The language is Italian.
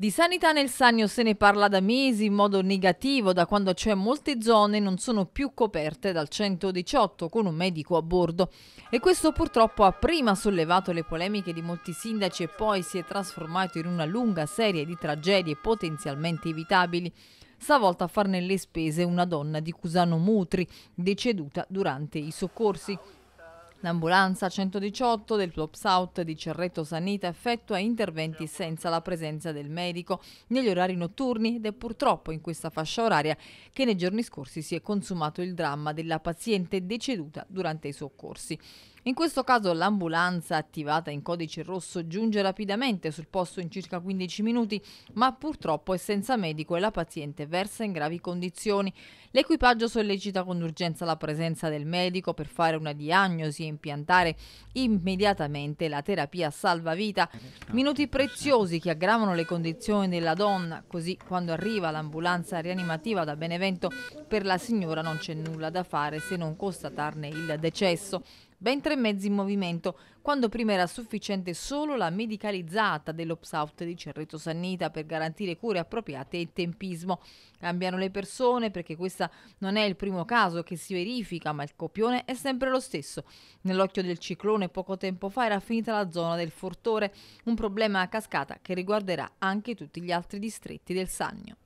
Di sanità nel Sannio se ne parla da mesi in modo negativo, da quando c'è molte zone non sono più coperte dal 118 con un medico a bordo. E questo purtroppo ha prima sollevato le polemiche di molti sindaci e poi si è trasformato in una lunga serie di tragedie potenzialmente evitabili. Stavolta a farne le spese una donna di Cusano Mutri, deceduta durante i soccorsi. L'ambulanza 118 del Plop South di Cerretto Sanita effettua interventi senza la presenza del medico negli orari notturni ed è purtroppo in questa fascia oraria che nei giorni scorsi si è consumato il dramma della paziente deceduta durante i soccorsi. In questo caso l'ambulanza attivata in codice rosso giunge rapidamente sul posto in circa 15 minuti, ma purtroppo è senza medico e la paziente versa in gravi condizioni. L'equipaggio sollecita con urgenza la presenza del medico per fare una diagnosi e impiantare immediatamente la terapia salvavita. Minuti preziosi che aggravano le condizioni della donna, così quando arriva l'ambulanza rianimativa da Benevento per la signora non c'è nulla da fare se non constatarne il decesso ben tre mezzi in movimento, quando prima era sufficiente solo la medicalizzata dell'ops-out di Cerreto Sannita per garantire cure appropriate e tempismo. Cambiano le persone perché questo non è il primo caso che si verifica, ma il copione è sempre lo stesso. Nell'occhio del ciclone poco tempo fa era finita la zona del Fortore, un problema a cascata che riguarderà anche tutti gli altri distretti del Sannio.